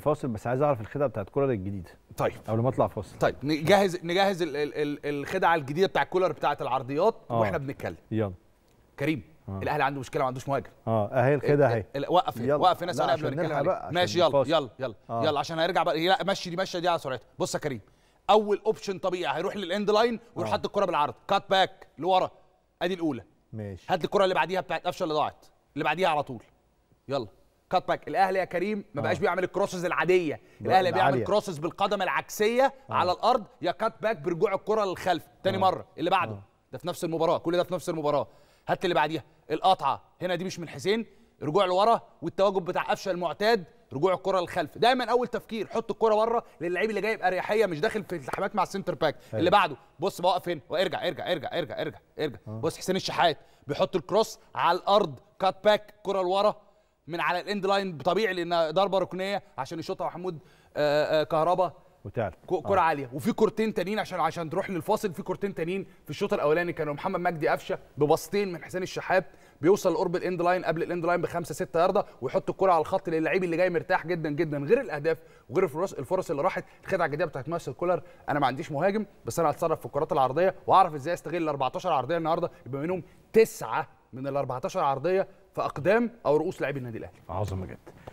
فاصل بس عايز اعرف الخدعه بتاعت كولر الجديده طيب قبل ما اطلع فاصل طيب نجهز نجهز ال ال ال الخدعه الجديده بتاع كولر بتاعه العرضيات آه. واحنا بنتكلم يلا كريم آه. الاهلي عنده مشكله ما عندوش مهاجم اه اهي الخدعه اهي وقف وقف هنا ثانيه قبل ما نتكلم ماشي يلا يلا يلا آه. يلا عشان هيرجع بقى لا مشي دي مشي دي على سرعتها بص يا كريم اول اوبشن طبيعي هيروح للاند لاين ويروح آه. حاطط الكره بالعرض كات باك لورا ادي الاولى ماشي هات الكره اللي بعديها بتاعت قفشه اللي ضاعت اللي بعديها على طول يلا كات باك الاهلي يا كريم ما بقاش آه. بيعمل الكروسز العاديه الاهلي بيعمل كروسز بالقدم العكسيه آه. على الارض يا كات باك برجوع الكره للخلف تاني آه. مره اللي بعده آه. ده في نفس المباراه كل ده في نفس المباراه هات اللي بعديها القطعه هنا دي مش من حسين رجوع لورا والتواجد بتاع قفشه المعتاد رجوع الكره للخلف دايما اول تفكير حط الكره بره للعيب اللي جايب اريحيه مش داخل في التحامات مع السنتر باك هي. اللي بعده بص بوقف هنا وارجع ارجع ارجع ارجع ارجع ارجع آه. بص حسين الشحات بيحط الكروس على الارض كات باك كره لورا من على الاند لاين طبيعي لانها ضربه ركنيه عشان يشوطها محمود آه، آه، كهربا آه. كره آه. عاليه وفي كورتين تانيين عشان عشان تروح للفاصل في كورتين تانيين في الشوط الاولاني كانوا محمد مجدي قفشه ببسطين من حسين الشحات بيوصل لقرب الاند لاين قبل الاند لاين بخمسه سته يارده ويحط الكره على الخط للعيب اللي جاي مرتاح جدا جدا غير الاهداف وغير الفرص الفرص اللي راحت الخدعه الجديده بتاعت مارسيل كولر انا ما عنديش مهاجم بس انا هتصرف في الكرات العرضيه واعرف ازاي استغل ال 14 عرضيه النهارده يبقى منهم تسعه من ال 14 عرضيه في اقدام او رؤوس لاعبي النادي الاهلي عظمه جدا